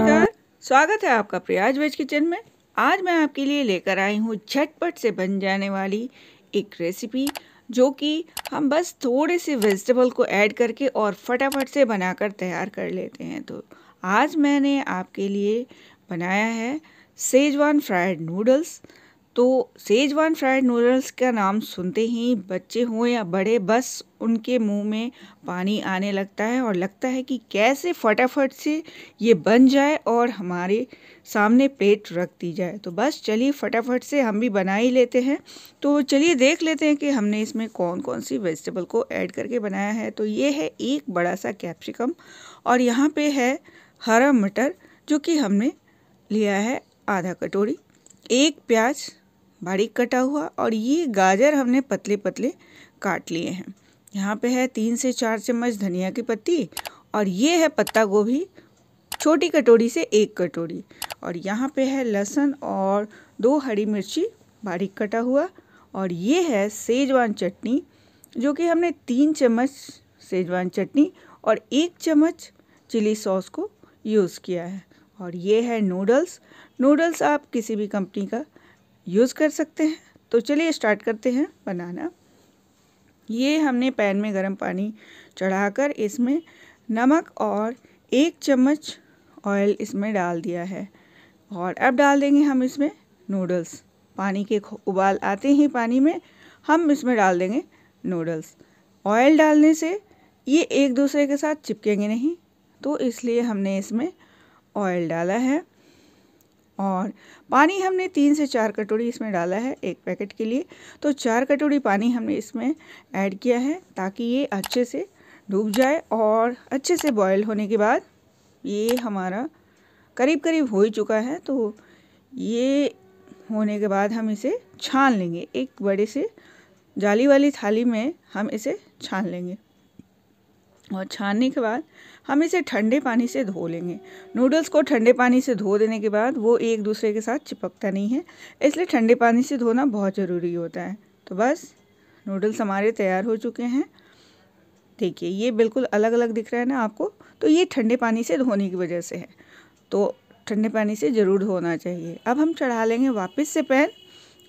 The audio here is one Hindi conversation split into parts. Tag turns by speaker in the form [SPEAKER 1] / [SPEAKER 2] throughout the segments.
[SPEAKER 1] नमस्कार स्वागत है आपका प्रयाज वेज किचन में आज मैं आपके लिए लेकर आई हूँ झटपट से बन जाने वाली एक रेसिपी जो कि हम बस थोड़े से वेजिटेबल को ऐड करके और फटाफट से बनाकर तैयार कर लेते हैं तो आज मैंने आपके लिए बनाया है सेजवान फ्राइड नूडल्स तो सेजवान फ्राइड नूडल्स का नाम सुनते ही बच्चे हों या बड़े बस उनके मुंह में पानी आने लगता है और लगता है कि कैसे फटाफट से ये बन जाए और हमारे सामने प्लेट रख दी जाए तो बस चलिए फटाफट से हम भी बना ही लेते हैं तो चलिए देख लेते हैं कि हमने इसमें कौन कौन सी वेजिटेबल को ऐड करके बनाया है तो ये है एक बड़ा सा कैप्सिकम और यहाँ पर है हरा मटर जो कि हमने लिया है आधा कटोरी एक प्याज बारीक कटा हुआ और ये गाजर हमने पतले पतले काट लिए हैं यहाँ पे है तीन से चार चम्मच धनिया की पत्ती और ये है पत्ता गोभी छोटी कटोरी से एक कटोरी और यहाँ पे है लहसुन और दो हरी मिर्ची बारीक कटा हुआ और ये है सेजवान चटनी जो कि हमने तीन चम्मच सेजवान चटनी और एक चम्मच चिली सॉस को यूज़ किया है और ये है नूडल्स नूडल्स आप किसी भी कंपनी का यूज़ कर सकते हैं तो चलिए स्टार्ट करते हैं बनाना ये हमने पैन में गर्म पानी चढ़ाकर इसमें नमक और एक चम्मच ऑयल इसमें डाल दिया है और अब डाल देंगे हम इसमें नूडल्स पानी के उबाल आते ही पानी में हम इसमें डाल देंगे नूडल्स ऑयल डालने से ये एक दूसरे के साथ चिपकेंगे नहीं तो इसलिए हमने इसमें ऑयल डाला है और पानी हमने तीन से चार कटोरी इसमें डाला है एक पैकेट के लिए तो चार कटोरी पानी हमने इसमें ऐड किया है ताकि ये अच्छे से डूब जाए और अच्छे से बॉयल होने के बाद ये हमारा करीब करीब हो ही चुका है तो ये होने के बाद हम इसे छान लेंगे एक बड़े से जाली वाली थाली में हम इसे छान लेंगे और छानने के बाद हम इसे ठंडे पानी से धो लेंगे नूडल्स को ठंडे पानी से धो देने के बाद वो एक दूसरे के साथ चिपकता नहीं है इसलिए ठंडे पानी से धोना बहुत ज़रूरी होता है तो बस नूडल्स हमारे तैयार हो चुके हैं देखिए ये बिल्कुल अलग अलग दिख रहा है ना आपको तो ये ठंडे पानी से धोने की वजह से है तो ठंडे पानी से ज़रूर धोना चाहिए अब हम चढ़ा लेंगे वापस से पैन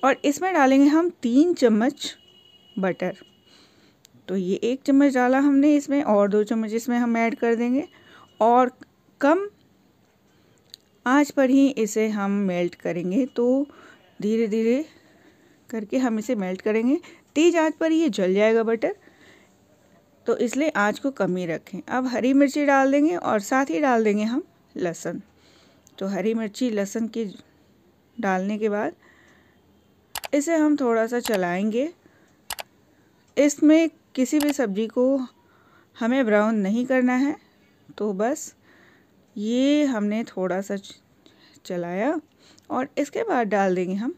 [SPEAKER 1] और इसमें डालेंगे हम तीन चम्मच बटर तो ये एक चम्मच डाला हमने इसमें और दो चम्मच इसमें हम ऐड कर देंगे और कम आंच पर ही इसे हम मेल्ट करेंगे तो धीरे धीरे करके हम इसे मेल्ट करेंगे तेज़ आंच पर ये जल जाएगा बटर तो इसलिए आंच को कम ही रखें अब हरी मिर्ची डाल देंगे और साथ ही डाल देंगे हम लहसुन तो हरी मिर्ची लहसुन के डालने के बाद इसे हम थोड़ा सा चलाएंगे इसमें किसी भी सब्ज़ी को हमें ब्राउन नहीं करना है तो बस ये हमने थोड़ा सा चलाया और इसके बाद डाल देंगे हम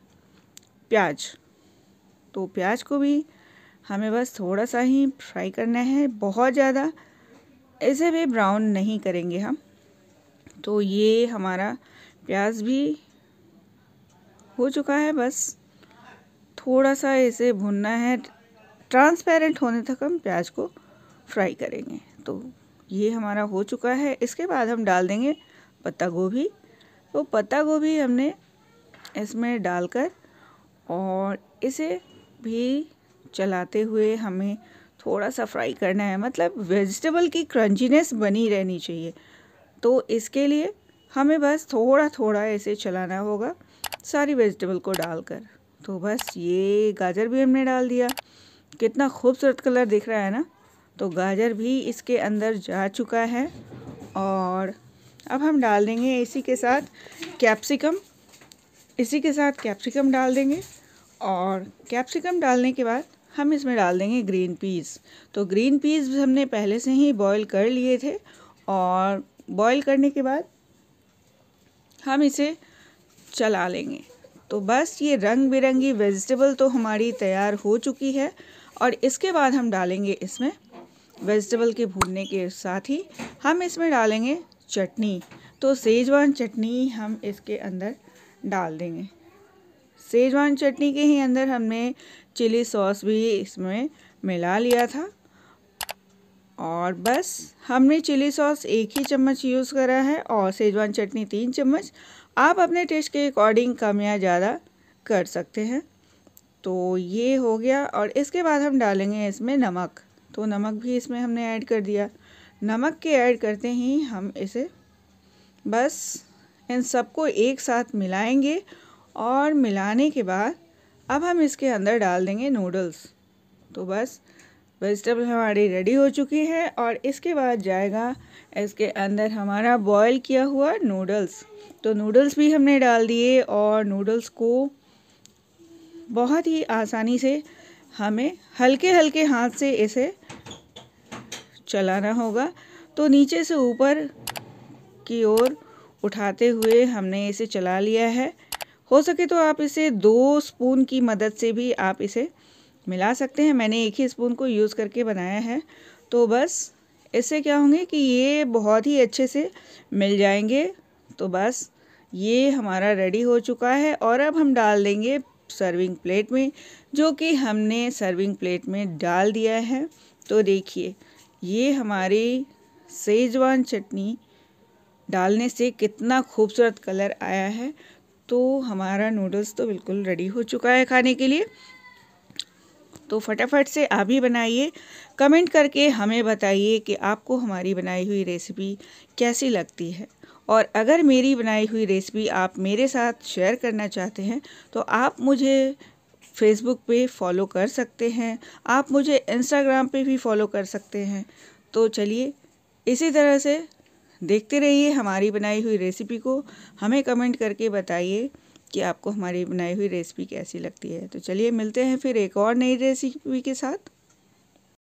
[SPEAKER 1] प्याज तो प्याज को भी हमें बस थोड़ा सा ही फ्राई करना है बहुत ज़्यादा इसे भी ब्राउन नहीं करेंगे हम तो ये हमारा प्याज भी हो चुका है बस थोड़ा सा इसे भुनना है ट्रांसपेरेंट होने तक हम प्याज को फ्राई करेंगे तो ये हमारा हो चुका है इसके बाद हम डाल देंगे पत्ता गोभी तो पत्ता गोभी हमने इसमें डालकर और इसे भी चलाते हुए हमें थोड़ा सा फ्राई करना है मतलब वेजिटेबल की क्रंचीनेस बनी रहनी चाहिए तो इसके लिए हमें बस थोड़ा थोड़ा ऐसे चलाना होगा सारी वेजिटेबल को डालकर तो बस ये गाजर भी हमने डाल दिया कितना खूबसूरत कलर दिख रहा है ना तो गाजर भी इसके अंदर जा चुका है और अब हम डाल देंगे इसी के साथ कैप्सिकम इसी के साथ कैप्सिकम डाल देंगे और कैप्सिकम डालने के बाद हम इसमें डाल देंगे ग्रीन पीस तो ग्रीन पीस हमने पहले से ही बॉईल कर लिए थे और बॉईल करने के बाद हम इसे चला लेंगे तो बस ये रंग बिरंगी वेजिटेबल तो हमारी तैयार हो चुकी है और इसके बाद हम डालेंगे इसमें वेजिटेबल के भूनने के साथ ही हम इसमें डालेंगे चटनी तो सेजवान चटनी हम इसके अंदर डाल देंगे सेजवान चटनी के ही अंदर हमने चिली सॉस भी इसमें मिला लिया था और बस हमने चिली सॉस एक ही चम्मच यूज़ करा है और सेजवान चटनी तीन चम्मच आप अपने टेस्ट के अकॉर्डिंग कम या ज़्यादा कर सकते हैं तो ये हो गया और इसके बाद हम डालेंगे इसमें नमक तो नमक भी इसमें हमने ऐड कर दिया नमक के ऐड करते ही हम इसे बस इन सबको एक साथ मिलाएंगे और मिलाने के बाद अब हम इसके अंदर डाल देंगे नूडल्स तो बस वेजिटेबल हमारी रेडी हो चुकी है और इसके बाद जाएगा इसके अंदर हमारा बॉईल किया हुआ नूडल्स तो नूडल्स भी हमने डाल दिए और नूडल्स को बहुत ही आसानी से हमें हल्के हल्के हाथ से इसे चलाना होगा तो नीचे से ऊपर की ओर उठाते हुए हमने इसे चला लिया है हो सके तो आप इसे दो स्पून की मदद से भी आप इसे मिला सकते हैं मैंने एक ही स्पून को यूज़ करके बनाया है तो बस इससे क्या होंगे कि ये बहुत ही अच्छे से मिल जाएंगे तो बस ये हमारा रेडी हो चुका है और अब हम डाल देंगे सर्विंग प्लेट में जो कि हमने सर्विंग प्लेट में डाल दिया है तो देखिए ये हमारी सेजवान चटनी डालने से कितना खूबसूरत कलर आया है तो हमारा नूडल्स तो बिल्कुल रेडी हो चुका है खाने के लिए तो फटाफट से आप भी बनाइए कमेंट करके हमें बताइए कि आपको हमारी बनाई हुई रेसिपी कैसी लगती है और अगर मेरी बनाई हुई रेसिपी आप मेरे साथ शेयर करना चाहते हैं तो आप मुझे फेसबुक पे फॉलो कर सकते हैं आप मुझे इंस्टाग्राम पे भी फॉलो कर सकते हैं तो चलिए इसी तरह से देखते रहिए हमारी बनाई हुई रेसिपी को हमें कमेंट करके बताइए कि आपको हमारी बनाई हुई रेसिपी कैसी लगती है तो चलिए मिलते हैं फिर एक और नई रेसिपी के साथ